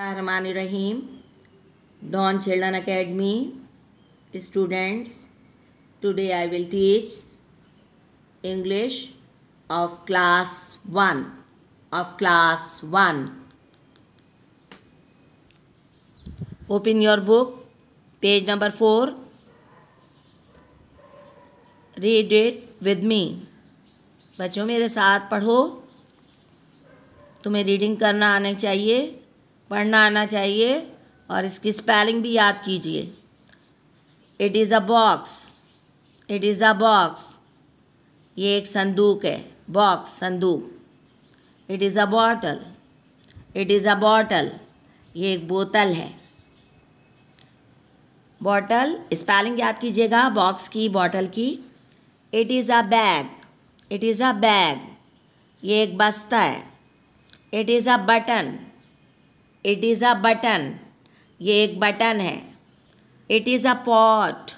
Rahim Dawn children academy students today I will teach English of class one of class one open your book page number four read it with me बच्चों मेरे साथ पढ़ो तुम्हें reading करना आना चाहिए पढ़ना आना चाहिए और इसकी स्पेलिंग भी याद कीजिए it is a box it is a box ये एक संदूक है बॉक्स संदूक it is a bottle it is a bottle ये एक बोतल है बॉटल स्पेलिंग याद कीजिएगा बॉक्स की बॉटल की it is a bag it is a bag ये एक बस्ता है it is a button it is a button ये एक बटन है it is a pot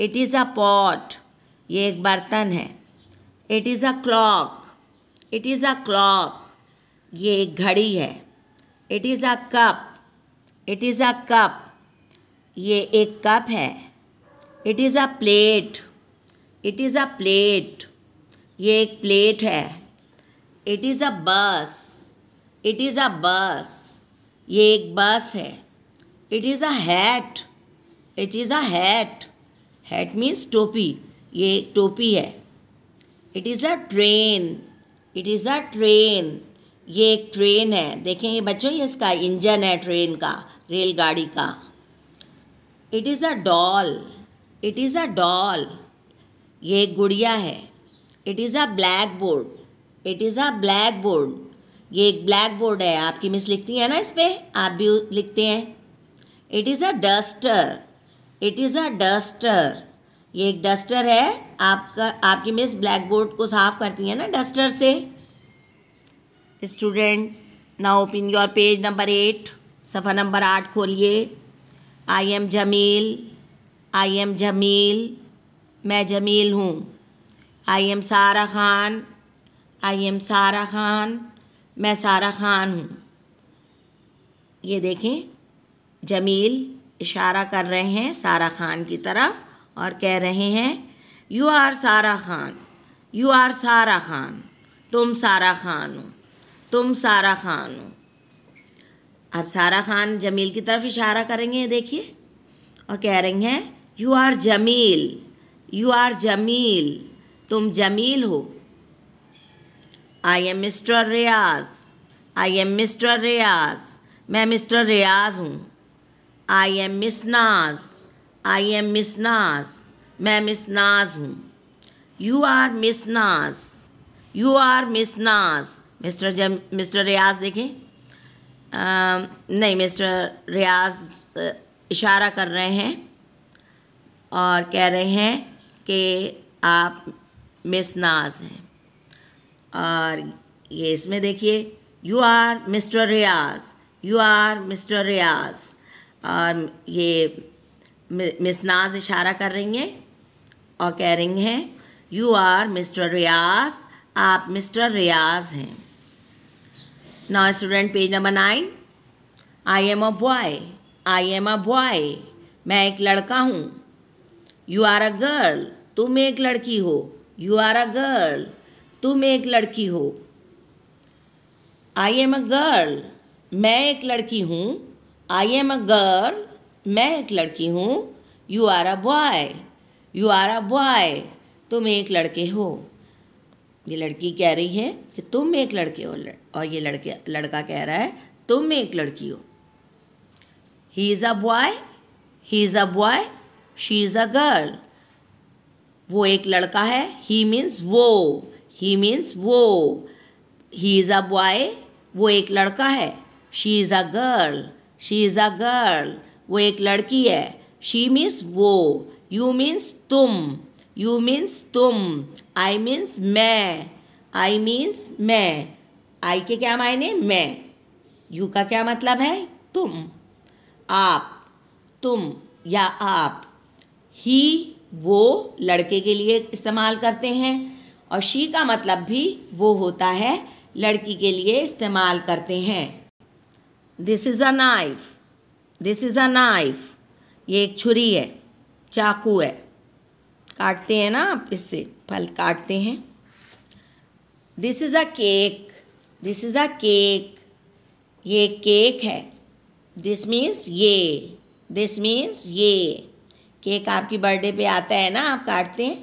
it is a pot ये एक बर्तन है it is a clock it is a clock ये एक घड़ी है it is a cup it is a cup ये एक कप है it is a plate it is a plate ये एक प्लेट है इट इज़ अ बस इट इज़ अ बस ये एक बस है it is a hat it is a hat hat means टोपी ये एक टोपी है it is a train it is a train ये एक ट्रेन है देखें ये बच्चों ये इसका इंजन है ट्रेन का रेलगाड़ी का it is a doll it is a doll ये एक गुड़िया है it is a blackboard it is a blackboard ये एक ब्लैक बोर्ड है आपकी मिस लिखती है ना इस पर आप भी लिखते हैं it is a duster it is a duster ये एक डस्टर है आपका आपकी मिस ब्लैक बोर्ड को साफ करती है ना डस्टर से स्टूडेंट ना open your page number eight सफ़ा नंबर आठ खोलिए I am Jamil I am Jamil मैं जमील हूँ आई एम सारा खान आई एम सारा खान मैं सारा खान हूँ ये देखें जमील इशारा कर रहे हैं सारा खान की तरफ और कह रहे हैं यू आर सारा खान यू आर सारा खान तुम सारा खान हो तुम सारा खान हो अब सारा खान जमील की तरफ इशारा करेंगे देखिए और कह रही हैं you are Jamil you are Jamil तुम जमील हो I am mister Riyaz I am mister Riyaz मैं मिस्टर रियाज हूँ आई एम मिस नाज आई एम मिस नाज मैं मिस नाज हूँ you are miss Naz you are miss Naz mister जब मिस्टर रियाज देखें नहीं मिस्टर रियाज इशारा कर रहे हैं और कह रहे हैं कि आप मिस नाज हैं और ये इसमें देखिए you are mister Riyaz you are mister Riyaz और ये मिस नाज इशारा कर रही हैं और कह रही हैं यू आर मिस्टर रियाज आप मिस्टर रियाज हैं now student page number nine I am a boy I am a boy मैं एक लड़का हूँ यू आर अ गर्ल तुम एक लड़की हो यू आर अ गर्ल तुम एक लड़की हो आई एम अ गर्ल मैं एक लड़की हूँ आई एम अ गर्ल मैं एक लड़की हूँ you are a boy you are a boy तुम एक लड़के हो ये लड़की कह रही है कि तुम एक लड़के हो और ये लड़के लड़का कह रहा है तुम एक लड़की हो he is a boy he is a boy she is a girl वो एक लड़का है ही मीन्स वो ही मीन्स वो ही इज़ अ बॉय वो एक लड़का है she is a girl she is a girl वो एक लड़की है शी मीन्स वो यू मीन्स तुम यू मीन्स तुम आई मीन्स मैं आई मीन्स मैं आई के क्या मायने मैं यू का क्या मतलब है तुम आप तुम या आप ही वो लड़के के लिए इस्तेमाल करते हैं और शी का मतलब भी वो होता है लड़की के लिए इस्तेमाल करते हैं this is a knife this is a knife ये एक छुरी है चाकू है काटते हैं ना आप इससे फल काटते हैं this is a cake this is a cake ये केक है दिस मीन्स ये दिस मीन्स ये केक आपकी बर्थडे पे आता है ना आप काटते हैं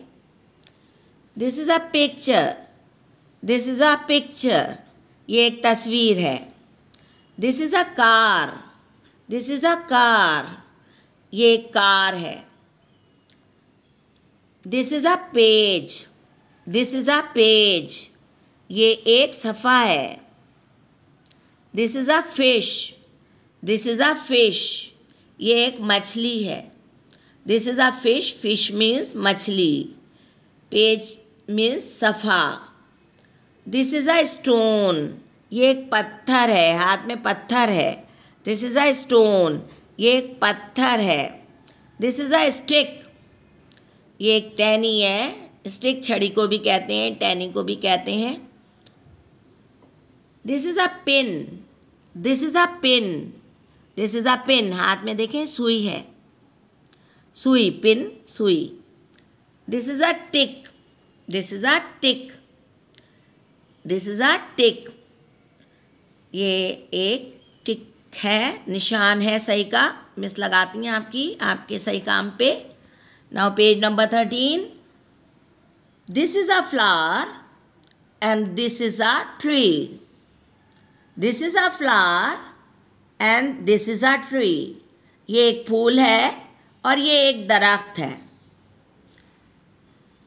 this is a picture this is a picture ये एक तस्वीर है this is a car this is a car ये एक कार है this is a page this is a page ये एक सफ़ा है this is a fish this is a fish ये एक मछली है this is a fish fish means मछली पेज मीन्स सफ़ा दिस इज़ अ स्टोन ये एक पत्थर है हाथ में पत्थर है दिस इज़ अ स्टोन ये एक पत्थर है दिस इज़ अ स्टिक ये एक टहनी है स्टिक छड़ी को भी कहते हैं टहनी को भी कहते हैं this is a pin this is a pin this is a pin हाथ में देखें सुई है सुई पिन सुई this is a tick this is a tick this is a tick ये एक टिक है निशान है सही का मिस लगाती हैं आपकी आपके सही काम पे now page number thirteen this is a flower and this is a tree this is a flower and this is a tree ये एक फूल है और ये एक दरख्त है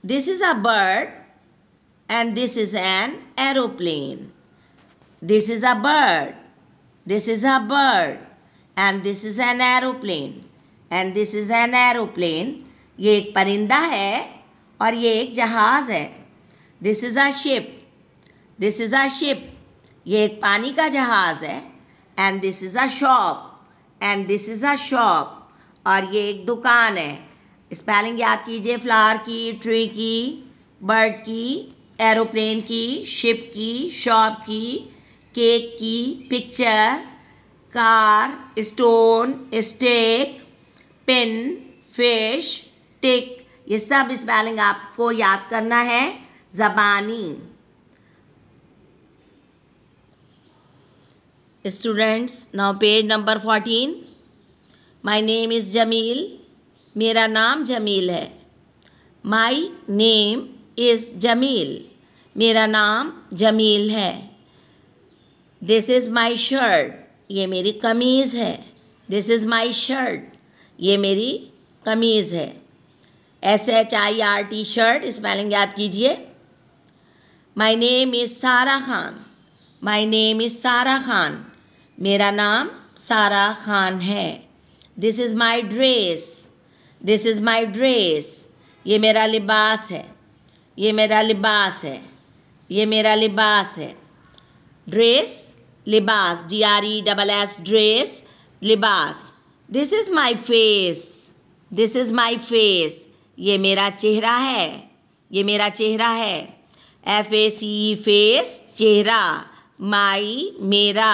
This is a bird and this is an aeroplane. This is a bird. This is a bird. And this is an aeroplane. And this is an aeroplane. ye ek parinda hai aur ye ek jahaz hai this is a ship this is a ship ye ek pani ka jahaz hai and this is a shop and this is a shop aur ye ek dukaan hai spelling याद कीजिए flower की tree की bird की aeroplane की ship की shop की cake की picture car stone stick pin fish tick ये सब स्पेलिंग आपको याद करना है ज़बानी students now page number fourteen my name is Jamil मेरा नाम जमील है माई नेम इज़ जमील मेरा नाम जमील है दिस इज़ माई शर्ट ये मेरी कमीज़ है दिस इज़ माई शर्ट ये मेरी कमीज़ है S H I R T shirt spelling याद कीजिए माई नेम इज़ सारा खान माई नेम इज़ सारा खान मेरा नाम सारा खान है this is my dress this is my dress ये मेरा लिबास है ये मेरा लिबास है ये मेरा लिबास है ड्रेस लिबास D R E double S dress लिबास this is my face this is my face ये मेरा चेहरा है ये मेरा चेहरा है एफ ए सी फेस चेहरा माई मेरा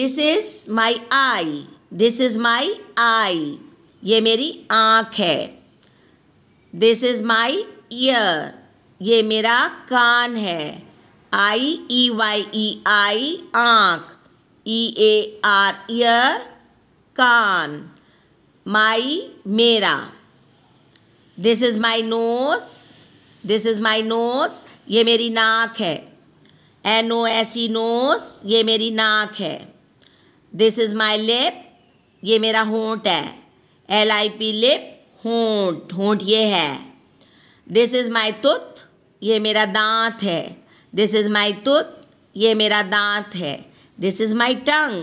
this is my eye this is my eye ये मेरी आँख है दिस इज़ माई ईयर ये मेरा कान है आई ई वाई ई आई आँख ई ए आर ईयर कान माई मेरा this is my nose this is my nose ये मेरी नाक है N O S E nose ये मेरी नाक है दिस इज़ माई लिप ये मेरा होंठ है एल आई पी लिप होंठ होंठ ये है दिस इज़ माई तुत ये मेरा दांत है दिस इज़ माई तुत ये मेरा दांत है this is my tongue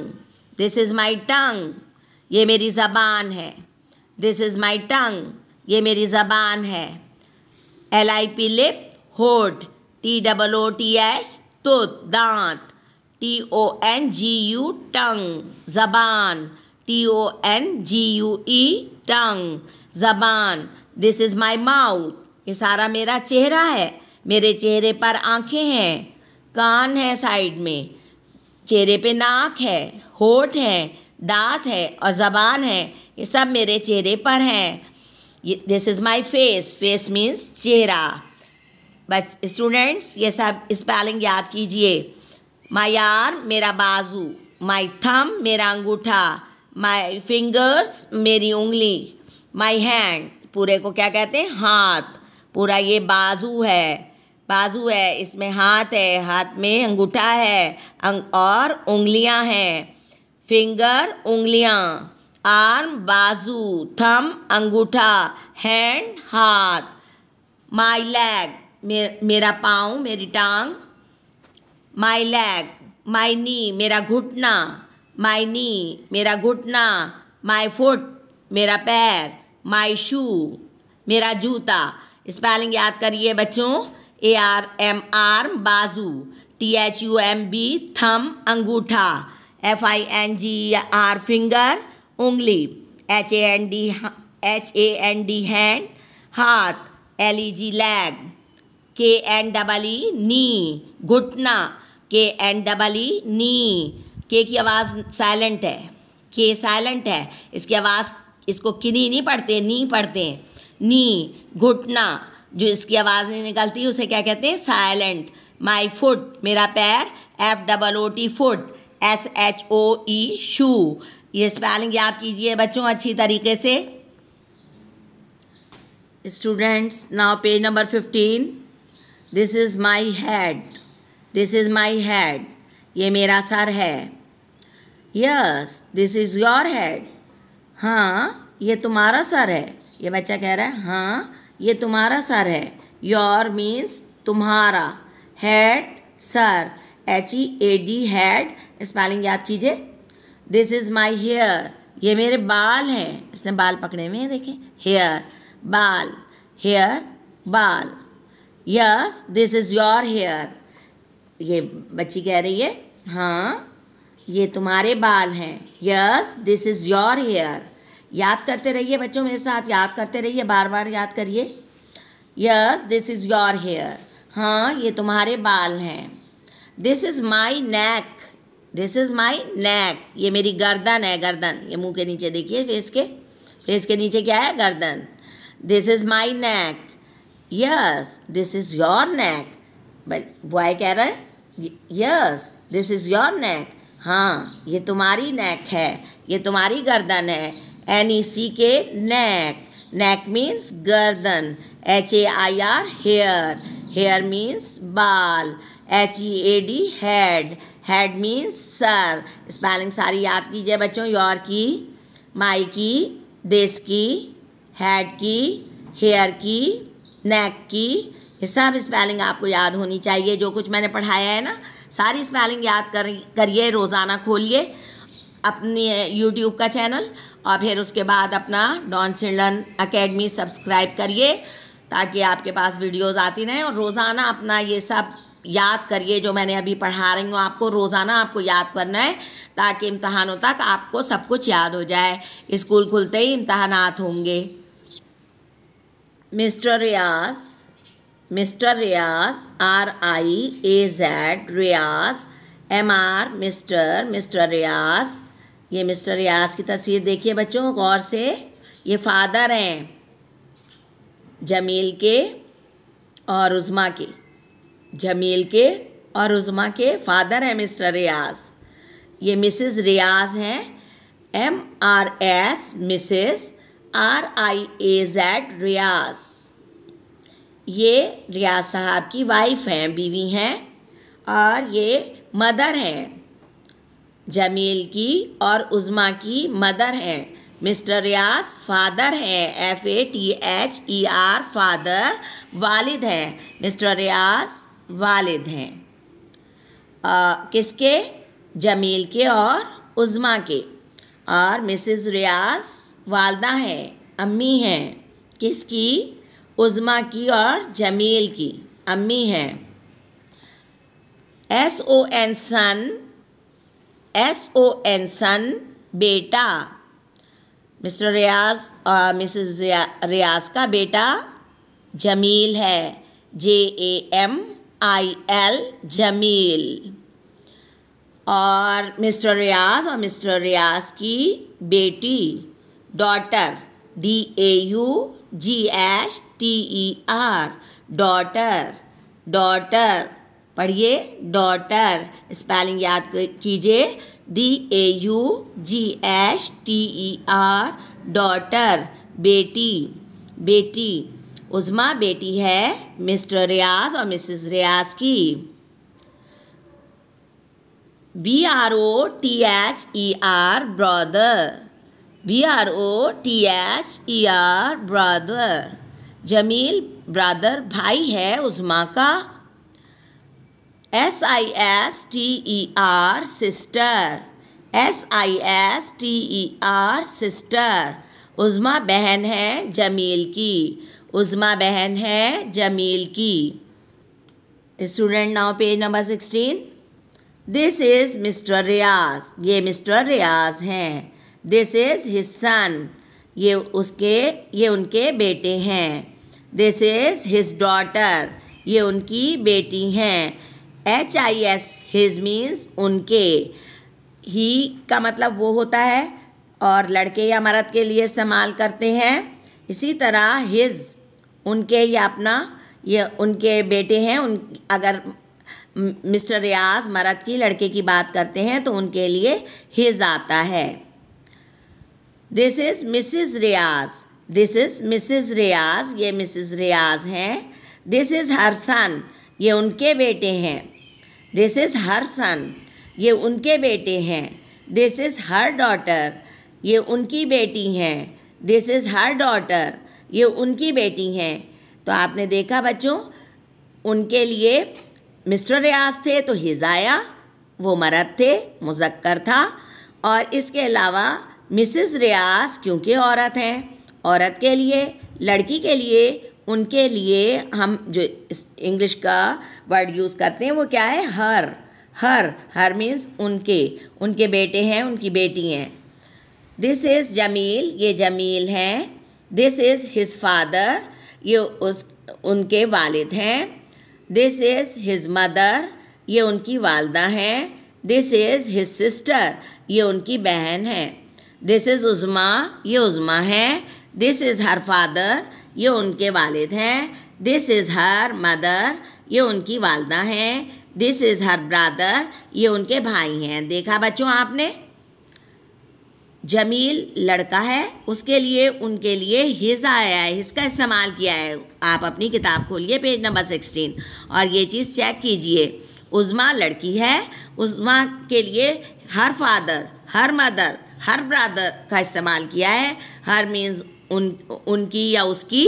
this is my tongue ये मेरी ज़बान है दिस इज़ माई टंग ये मेरी ज़बान है एल आई पी लिप होठ T double O T H tooth दांत T O N G U tongue ज़बान T O N G U E tongue जबान दिस इज़ माई माउथ ये सारा मेरा चेहरा है मेरे चेहरे पर आँखें हैं कान है साइड में चेहरे पे नाक है होठ है दांत है और ज़बान है ये सब मेरे चेहरे पर हैं this is my face face means चेहरा बच स्टूडेंट्स ये सब स्पेलिंग याद कीजिए माई आर मेरा बाजू माई थम मेरा अंगूठा माई फिंगर्स मेरी उंगली माई हैंड पूरे को क्या कहते हैं हाथ पूरा ये बाजू है बाजू है इसमें हाथ है हाथ में अंगूठा है अंग और उंगलियां हैं फिंगर उंगलियां आर्म बाजू थम अंगूठा हैंड हाथ माई लैग मेरा पाँव मेरी टांग माई लैग माई नी मेरा घुटना माई नी मेरा घुटना माई फुट मेरा पैर माई शू मेरा जूता स्पेलिंग याद करिए बच्चों ए आर एम आर बाजू T H U M B thumb अंगूठा F I N G R finger उंगली H A N D H A N D hand हाथ L E G leg K N double E knee घुटना K N double E नी के की आवाज़ silent है के silent है इसकी आवाज़ इसको किनी नहीं पढ़ते नी पढ़ते नी घुटना जो इसकी आवाज़ नहीं निकलती उसे क्या कहते हैं साइलेंट माई फुट मेरा पैर F double O T foot S H O E shoe ये स्पेलिंग याद कीजिए बच्चों अच्छी तरीके से students now page number fifteen this is my head this is my head ये मेरा सर है yes this is your head हाँ ये तुम्हारा सर है ये बच्चा कह रहा है हाँ ये तुम्हारा सर है योर मीन्स तुम्हारा हेड सर H E A D head spelling याद कीजिए दिस इज़ माई हेयर ये मेरे बाल हैं इसने बाल पकड़े हुए हैं देखें हेयर बाल हेयर बाल yes this is your hair ये बच्ची कह रही है हाँ ये तुम्हारे बाल हैं yes this is your hair याद करते रहिए बच्चों मेरे साथ याद करते रहिए बार बार याद करिए yes this is your hair हाँ ये तुम्हारे बाल हैं this is my neck this is my neck ये मेरी गर्दन है गर्दन ये मुंह के नीचे देखिए फेस के फेस के नीचे क्या है गर्दन this is my neck yes this is your neck boy कह रहा है yes this is your neck हाँ ये तुम्हारी नेक है ये तुम्हारी गर्दन है N E C K neck neck means गर्दन H A I R hair hair means बाल H E A D head head means सर स्पेलिंग सारी याद कीजिए बच्चों योर की माई की देश की हेड की हेयर की नेक की ये सब स्पेलिंग आपको याद होनी चाहिए जो कुछ मैंने पढ़ाया है ना सारी स्पेलिंग याद कर करिए रोज़ाना खोलिए अपने यूट्यूब का चैनल और फिर उसके बाद अपना डॉन चिल्ड्रन अकेडमी सब्सक्राइब करिए ताकि आपके पास वीडियोस आती रहें और रोज़ाना अपना ये सब याद करिए जो मैंने अभी पढ़ा रही हूँ आपको रोज़ाना आपको याद करना है ताकि इम्तहानों तक आपको सब कुछ याद हो जाए स्कूल खुलते ही इम्तहान होंगे mister Riyaz mister Riyaz R I A Z Riyaz M R mister mister Riyaz ये मिस्टर रियाज की तस्वीर देखिए बच्चों गौर से ये फादर हैं जमील के और उज़मा के जमील के और उज़मा के फादर हैं मिस्टर रियाज ये मिसेस रियाज हैं M R S missus R I A Z Riyaz ये रियाज साहब की वाइफ हैं बीवी हैं और ये मदर हैं जमील की और उज़मा की मदर हैं मिस्टर रियाज फादर हैं F A T H E R father वालिद हैं मिस्टर रियाज वालिद हैं किसके जमील के और उज़मा के और मिसेस रियाज वालदा हैं अम्मी हैं किसकी उज़मा की और जमील की अम्मी हैं S O N son S O N son बेटा मिस्टर रियाज और मिसेस रियाज का बेटा जमील है J A M I L Jameel और मिस्टर रियाज और मिस्टर रियाज की बेटी daughter D A U G H T E R daughter daughter पढ़िए डॉटर spelling याद कीजिए D A U G S T E R daughter बेटी बेटी उजमा बेटी है मिस्टर रियाज और मिसेस रियाज की B R O T H E R brother B R O T H E R brother Jameel brother भाई है उजमा का S I S T E R sister S I S T E R sister Uzma बहन है जमील की उजमा बहन है जमील की student now page number sixteen this is mister Riyaz ये मिस्टर रियाज हैं दिस इज़ हिज सन ये उसके ये उनके बेटे हैं दिस इज़ हिज डॉटर ये उनकी बेटी हैं H I S his means उनके ही का मतलब वो होता है और लड़के या मर्द के लिए इस्तेमाल करते हैं इसी तरह हिज उनके या अपना ये उनके बेटे हैं उन अगर मिस्टर रियाज मर्द की लड़के की बात करते हैं तो उनके लिए हिज आता है this is missus Riyaz this is missus Riyaz ये मिसिज रियाज हैं दिस इज़ हर सन ये उनके बेटे हैं दिस इज़ हर सन ये उनके बेटे हैं दिस इज़ हर डॉटर ये उनकी बेटी हैं दिस इज़ हर डॉटर ये उनकी बेटी हैं तो आपने देखा बच्चों उनके लिए मिस्टर रियाज थे तो हिजाया वो मरद थे मुजक्कर था और इसके अलावा मिसेस रियाज क्योंकि औरत हैं औरत के लिए लड़की के लिए उनके लिए हम जो इंग्लिश का वर्ड यूज़ करते हैं वो क्या है हर हर हर मीन्स उनके उनके बेटे हैं उनकी बेटी हैं दिस इज़ जमील ये जमील हैं दिस इज़ हिज फादर ये उस उनके वालिद हैं दिस इज़ हिज मदर ये उनकी वालदा हैं दिस इज़ हिज सिस्टर ये उनकी बहन है दिस इज़ उज़मा ये उज़मा है दिस इज़ हर फादर ये उनके वालिद हैं दिस इज़ हर मदर ये उनकी वालदा हैं दिस इज़ हर ब्रादर ये उनके भाई हैं देखा बच्चों आपने जमील लड़का है उसके लिए उनके लिए हिज आया है हिज का इस्तेमाल किया है आप अपनी किताब खोलिए पेज नंबर सिक्सटीन और ये चीज़ चेक कीजिए उज़मा लड़की है उज़मा के लिए her father her mother her brother का इस्तेमाल किया है हर मीन्स उन उनकी या उसकी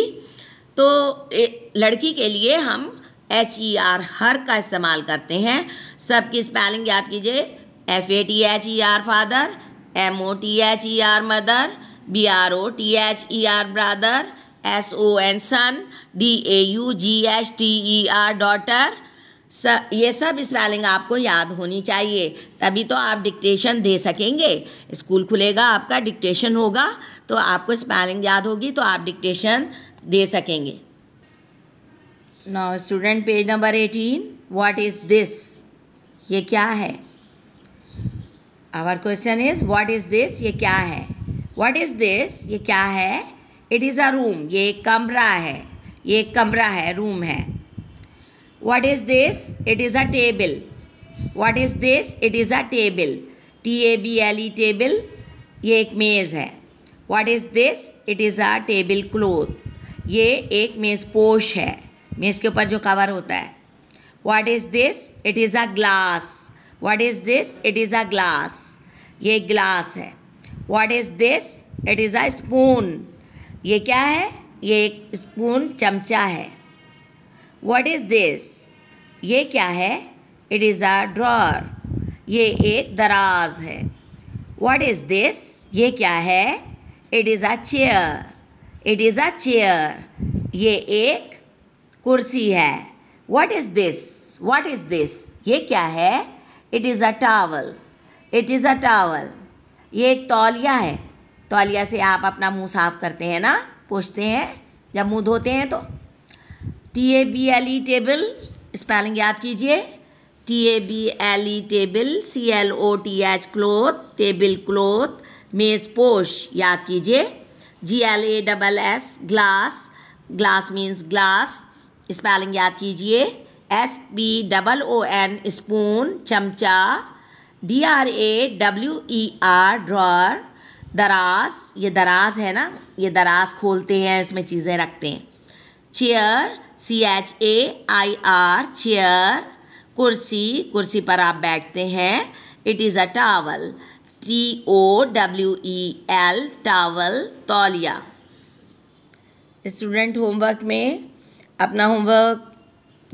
तो ए, लड़की के लिए हम एच ई आर हर का इस्तेमाल करते हैं सबकी स्पेलिंग याद कीजिए F A T H E R father M O T H E R mother B R O T H E R brother S O N son D A U G H T E R daughter स ये सब spelling आपको याद होनी चाहिए तभी तो आप डिक्टेशन दे सकेंगे स्कूल खुलेगा आपका डिक्टेशन होगा तो आपको स्पेलिंग याद होगी तो आप डिक्टेशन दे सकेंगे now student page number eighteen what is this ये क्या है our question is what is this ये क्या है व्हाट इज़ दिस ये क्या है इट इज़ अ रूम ये एक कमरा है ये एक कमरा है रूम है what is this it is a table what is this it is a table t a b l e table ये एक मेज़ है what is this it is a table cloth ये एक मेज़ पोश है मेज़ के ऊपर जो कवर होता है what is this it is a glass what is this it is a glass ये एक ग्लास है what is this it is a spoon ये क्या है ये एक स्पून चमचा है वट इज़ दिस ये क्या है इट इज़ अ ड्रॉर ये एक दराज है वट इज़ दिस ये क्या है it is a chair it is a chair ये एक कुर्सी है what is this what is this ये क्या है it is a towel it is a towel ये एक तौलिया है तौलिया से आप अपना मुंह साफ करते हैं ना पोछते हैं जब मुंह धोते हैं तो T A B L E table spelling याद कीजिए T A B L E table C L O T H cloth table cloth मेज पोश याद कीजिए G L A double S glass glass means glass spelling याद कीजिए S P double O N spoon चमचा D R A W E R drawer दराज ये दराज है ना ये दराज खोलते हैं इसमें चीज़ें रखते हैं chair C H A I R chair कुर्सी कुर्सी पर आप बैठते हैं it is a towel T O W E L towel तौलिया स्टूडेंट होमवर्क में अपना होमवर्क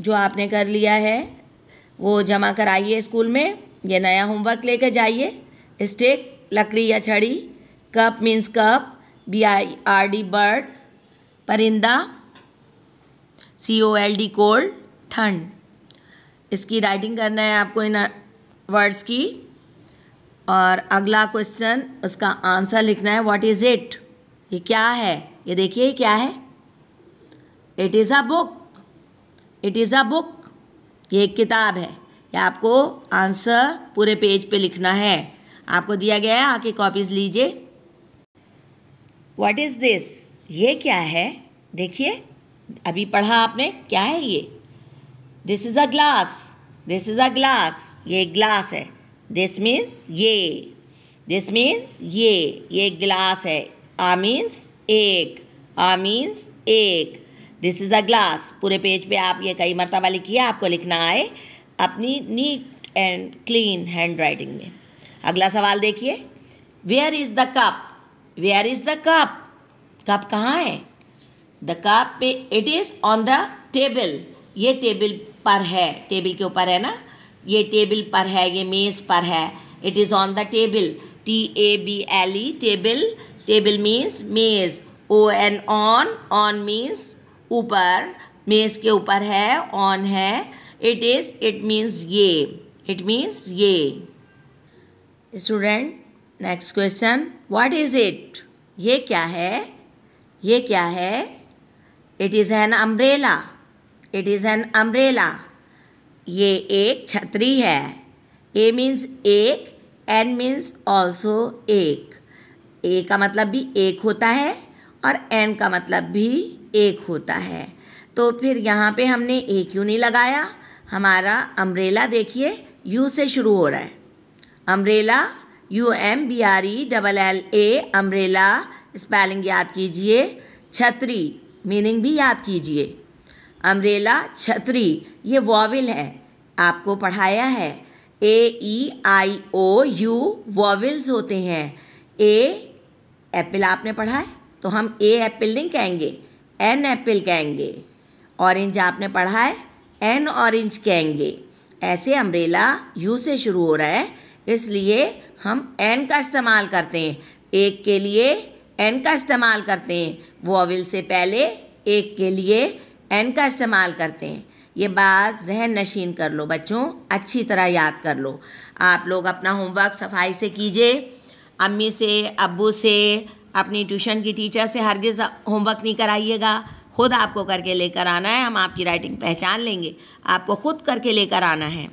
जो आपने कर लिया है वो जमा कराइए स्कूल में ये नया होमवर्क लेकर जाइए स्टेक लकड़ी या छड़ी cup means cup B I R D bird परिंदा C O L D cold ठंड इसकी राइटिंग करना है आपको इन वर्ड्स की और अगला क्वेश्चन उसका आंसर लिखना है व्हाट इज़ इट ये क्या है ये देखिए क्या है it is a book it is a book ये एक किताब है ये आपको आंसर पूरे पेज पे लिखना है आपको दिया गया है आके कॉपीज़ लीजिए व्हाट इज़ दिस ये क्या है देखिए अभी पढ़ा आपने क्या है ये this is a glass this is a glass ये ग्लास है दिस मीन्स ये दिस मीन्स ये ये ग्लास है आ मीन्स एक आ मीन्स एक दिस इज़ अ ग्लास पूरे पेज पे आप ये कई मरतबा लिखिए आपको लिखना आए अपनी neat and clean handwriting में अगला सवाल देखिए where is the cup where is the cup cup कहाँ है द कप पे it is on the table ये टेबल पर है टेबल के ऊपर है ना ये टेबल पर है ये मेज़ पर है it is on the table T A B L E table table means मेज़ O N on on means ऊपर मेज़ के ऊपर है ऑन है इट इज़ इट मीन्स ये इट मीन्स ये student next question what is it ये क्या है ये क्या है it is an umbrella it is an umbrella ये एक छतरी है ए मीन्स एक एन मीन्स ऑल्सो एक ए का मतलब भी एक होता है और एन का मतलब भी एक होता है तो फिर यहाँ पे हमने ए क्यों नहीं लगाया हमारा अम्ब्रेला देखिए यू से शुरू हो रहा है umbrella U M B R E double L A umbrella spelling याद कीजिए छतरी मीनिंग भी याद कीजिए अम्ब्रेला छतरी ये वॉविल है आपको पढ़ाया है ए ई आई ओ यू वॉविल्स होते हैं ए एप्पल आपने पढ़ा है तो हम ए एप्पल नहीं कहेंगे एन एप्पल कहेंगे ऑरेंज आपने पढ़ा है एन ऑरेंज कहेंगे ऐसे अम्ब्रेला यू से शुरू हो रहा है इसलिए हम एन का इस्तेमाल करते हैं एक के लिए एन का इस्तेमाल करते हैं अविल से पहले एक के लिए एन का इस्तेमाल करते हैं ये बात जहन नशीन कर लो बच्चों अच्छी तरह याद कर लो आप लोग अपना होमवर्क सफाई से कीजिए अम्मी से अबू से अपनी ट्यूशन की टीचर से हरगिज़ होमवर्क नहीं कराइएगा खुद आपको करके लेकर आना है हम आपकी राइटिंग पहचान लेंगे आपको खुद करके लेकर आना है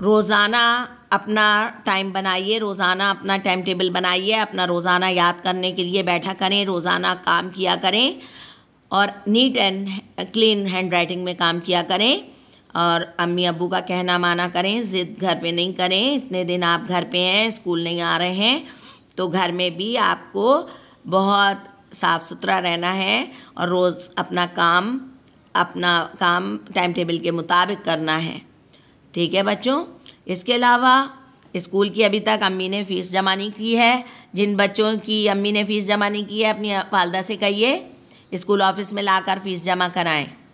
रोज़ाना अपना टाइम बनाइए रोज़ाना अपना टाइम टेबल बनाइए अपना रोज़ाना याद करने के लिए बैठा करें रोज़ाना काम किया करें और neat and clean handwriting में काम किया करें और अम्मी अबू का कहना माना करें ज़िद घर पे नहीं करें इतने दिन आप घर पे हैं स्कूल नहीं आ रहे हैं तो घर में भी आपको बहुत साफ़ सुथरा रहना है और रोज़ अपना काम अपना काम टाइम टेबल के मुताबिक करना है ठीक है बच्चों इसके अलावा स्कूल की अभी तक अम्मी ने फ़ीस जमा नहीं की है जिन बच्चों की अम्मी ने फ़ीस जमा नहीं की है अपनी वालदा से कहिए स्कूल ऑफिस में लाकर फ़ीस जमा कराएं